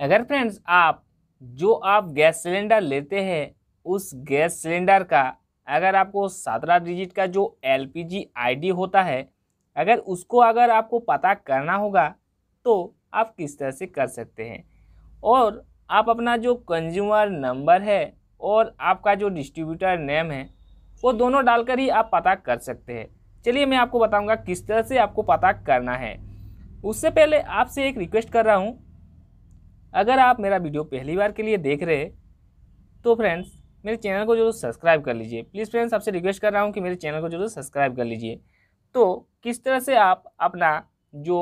अगर फ्रेंड्स आप जो आप गैस सिलेंडर लेते हैं उस गैस सिलेंडर का अगर आपको सत्रह डिजिट का जो एलपीजी आईडी होता है अगर उसको अगर आपको पता करना होगा तो आप किस तरह से कर सकते हैं और आप अपना जो कंज्यूमर नंबर है और आपका जो डिस्ट्रीब्यूटर नेम है वो दोनों डालकर ही आप पता कर सकते हैं चलिए मैं आपको बताऊंगा किस तरह से आपको पता करना है उससे पहले आपसे एक रिक्वेस्ट कर रहा हूँ अगर आप मेरा वीडियो पहली बार के लिए देख रहे तो फ्रेंड्स मेरे चैनल को जरूर सब्सक्राइब कर लीजिए प्लीज़ फ्रेंड्स आपसे रिक्वेस्ट कर रहा हूँ कि मेरे चैनल को जरूर सब्सक्राइब कर लीजिए तो किस तरह से आप अपना जो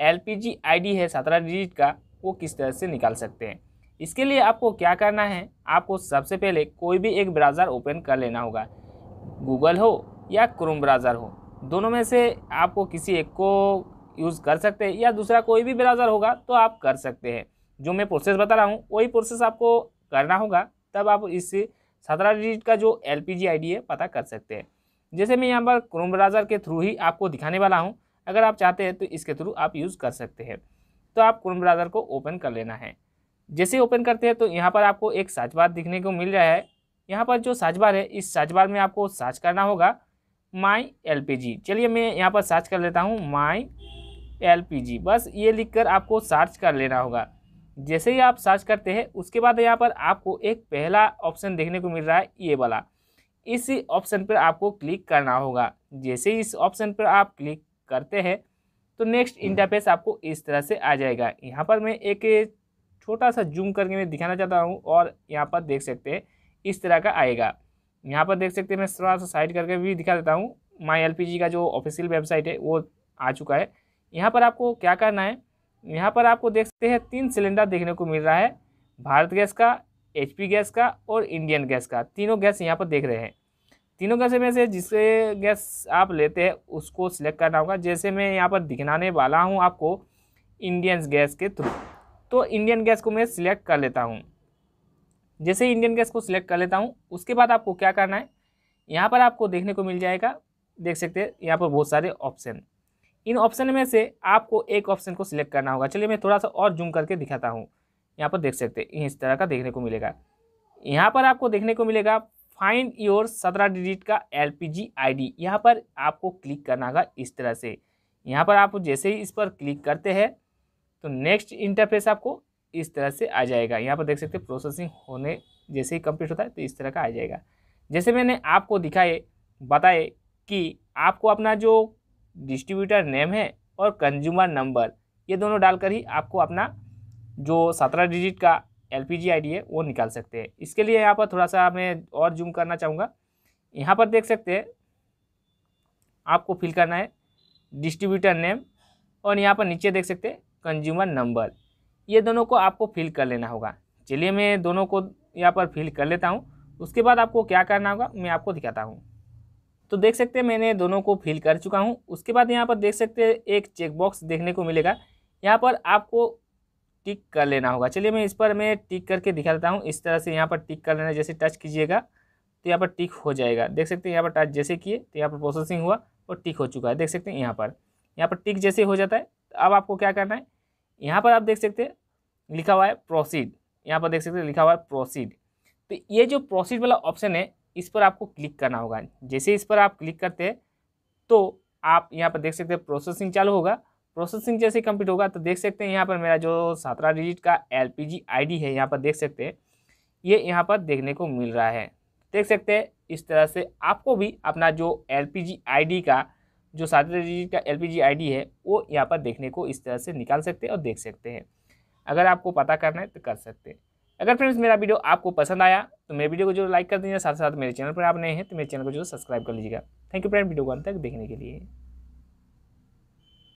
एल पी है सत्रह डिजिट का वो किस तरह से निकाल सकते हैं इसके लिए आपको क्या करना है आपको सबसे पहले कोई भी एक ब्राउज़र ओपन कर लेना होगा गूगल हो या क्रोम ब्राउज़र हो दोनों में से आपको किसी एक को यूज़ कर सकते हैं या दूसरा कोई भी ब्राउज़र होगा तो आप कर सकते हैं जो मैं प्रोसेस बता रहा हूँ वही प्रोसेस आपको करना होगा तब आप इस सत्रह डिजिट का जो एल पी है पता कर सकते हैं जैसे मैं यहाँ पर क्रोम ब्राउज़र के थ्रू ही आपको दिखाने वाला हूँ अगर आप चाहते हैं तो इसके थ्रू आप यूज़ कर सकते हैं तो आप क्रोम ब्राउज़र को ओपन कर लेना है जैसे ओपन करते हैं तो यहाँ पर आपको एक सर्च बार दिखने को मिल रहा है यहाँ पर जो सर्च बार है इस सर्च बार में आपको सर्च करना होगा माई एल चलिए मैं यहाँ पर सर्च कर लेता हूँ माई एल बस ये लिख कर आपको सर्च कर लेना होगा जैसे ही आप सर्च करते हैं उसके बाद यहाँ पर आपको एक पहला ऑप्शन देखने को मिल रहा है ये वाला इस ऑप्शन पर आपको क्लिक करना होगा जैसे ही इस ऑप्शन पर आप क्लिक करते हैं तो नेक्स्ट हम्म। इंटरफेस आपको इस तरह से आ जाएगा यहाँ पर मैं एक छोटा सा जूम करके मैं दिखाना चाहता हूँ और यहाँ पर देख सकते हैं इस तरह का आएगा यहाँ पर देख सकते हैं मैं थोड़ा सा साइड करके भी दिखा देता हूँ माई एल का जो ऑफिशियल वेबसाइट है वो आ चुका है यहाँ पर आपको क्या करना है यहाँ पर आपको देख सकते हैं तीन सिलेंडर देखने को मिल रहा है भारत गैस का एच गैस का और इंडियन गैस का तीनों गैस यहाँ पर देख रहे हैं तीनों गैसे में से जिसे गैस आप लेते हैं उसको सिलेक्ट करना होगा जैसे मैं यहाँ पर दिखनाने वाला हूँ आपको इंडियन गैस के थ्रू तो इंडियन गैस को मैं सिलेक्ट कर लेता हूँ जैसे इंडियन गैस को सिलेक्ट कर लेता हूँ उसके बाद आपको क्या करना है यहाँ पर आपको देखने को मिल जाएगा देख सकते हैं यहाँ पर बहुत सारे ऑप्शन इन ऑप्शन में से आपको एक ऑप्शन को सिलेक्ट करना होगा चलिए मैं थोड़ा सा और जूम करके दिखाता हूँ यहाँ पर देख सकते हैं इस तरह का देखने को मिलेगा यहाँ पर आपको देखने को मिलेगा फाइंड योर सत्रह डिजिट का L P G I D यहाँ पर आपको क्लिक करना होगा इस तरह से यहाँ पर आप जैसे ही इस पर क्लिक करते हैं तो नेक्स्ट इंटरफेस आपको इस तरह से आ जाएगा यहाँ पर देख सकते हैं प्रोसेसिंग होने जैसे ही कंप्लीट होता है तो इस तरह का आ जाएगा जैसे मैंने आपको दिखाए बताए कि आपको अपना जो डिस्ट्रीब्यूटर नेम है और कंज्यूमर नंबर ये दोनों डालकर ही आपको अपना जो सत्रह डिजिट का एल पी आईडी है वो निकाल सकते हैं इसके लिए यहाँ पर थोड़ा सा मैं और जूम करना चाहूँगा यहाँ पर देख सकते हैं आपको फिल करना है डिस्ट्रीब्यूटर नेम और यहाँ पर नीचे देख सकते हैं कंज्यूमर नंबर ये दोनों को आपको फिल कर लेना होगा चलिए मैं दोनों को यहाँ पर फिल कर लेता हूँ उसके बाद आपको क्या करना होगा मैं आपको दिखाता हूँ तो देख सकते हैं मैंने दोनों को फिल कर चुका हूँ उसके बाद यहाँ पर देख सकते हैं एक चेकबॉक्स देखने को मिलेगा यहाँ पर आपको टिक कर लेना होगा चलिए मैं इस पर मैं टिक करके दिखा देता हूँ इस तरह से यहाँ पर टिक कर लेना जैसे टच कीजिएगा तो यहाँ पर टिक हो जाएगा देख सकते हैं यहाँ पर टच जैसे किए तो यहाँ पर प्रोसेसिंग हुआ और टिक हो चुका है देख सकते हैं यहाँ पर यहाँ पर टिक जैसे हो जाता है तो अब आपको क्या करना है यहाँ पर आप देख सकते हैं लिखा हुआ है प्रोसीड यहाँ पर देख सकते हैं लिखा हुआ है प्रोसीड तो ये जो प्रोसीड वाला ऑप्शन है इस पर आपको क्लिक करना होगा जैसे इस पर आप क्लिक करते हैं तो आप यहाँ पर देख सकते हैं प्रोसेसिंग चालू होगा प्रोसेसिंग जैसे कंप्लीट होगा तो देख सकते हैं यहाँ पर मेरा जो सत्रह डिजिट का एल पी है यहाँ पर देख सकते हैं ये यहाँ पर देखने को मिल रहा है देख सकते हैं इस तरह से आपको भी अपना जो एल पी का जो सत्रह डिजिट का एल पी है वो यहाँ पर देखने को इस तरह से निकाल सकते हैं और देख सकते हैं अगर आपको पता करना है तो कर सकते हैं अगर फ्रेंड्स मेरा वीडियो आपको पसंद आया तो मेरे वीडियो को जो लाइक कर दीजिए साथ साथ मेरे चैनल पर आप नए हैं तो मेरे चैनल को जो सब्सक्राइब कर लीजिएगा थैंक यू फ्रेंड वीडियो को अंत तक देखने के लिए